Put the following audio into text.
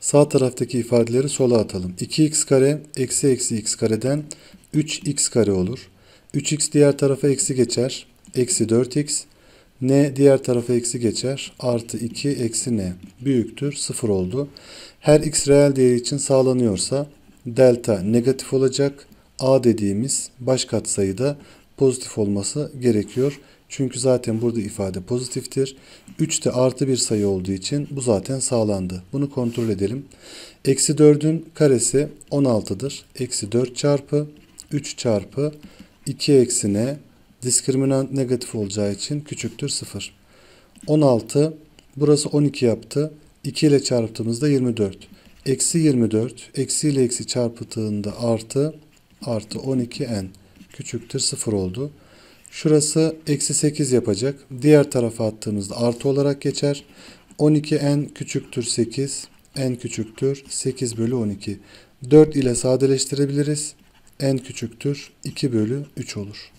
Sağ taraftaki ifadeleri sola atalım. 2x kare eksi eksi x kareden 3x kare olur. 3x diğer tarafa eksi geçer. Eksi 4x. n diğer tarafa eksi geçer. Artı 2 eksi n. Büyüktür. 0 oldu. Her x reel değeri için sağlanıyorsa delta negatif olacak. a dediğimiz baş katsayı da pozitif olması gerekiyor. Çünkü zaten burada ifade pozitiftir. 3 de artı bir sayı olduğu için bu zaten sağlandı. Bunu kontrol edelim. Eksi 4'ün karesi 16'dır. Eksi 4 çarpı 3 çarpı 2 eksine diskriminant negatif olacağı için küçüktür 0. 16 burası 12 yaptı. 2 ile çarptığımızda 24. Eksi 24 eksi ile eksi çarpıtığında artı artı 12 n küçüktür 0 oldu. Şurası eksi 8 yapacak. Diğer tarafa attığımızda artı olarak geçer. 12 n küçüktür 8. n küçüktür 8 bölü 12. 4 ile sadeleştirebiliriz. n küçüktür 2 bölü 3 olur.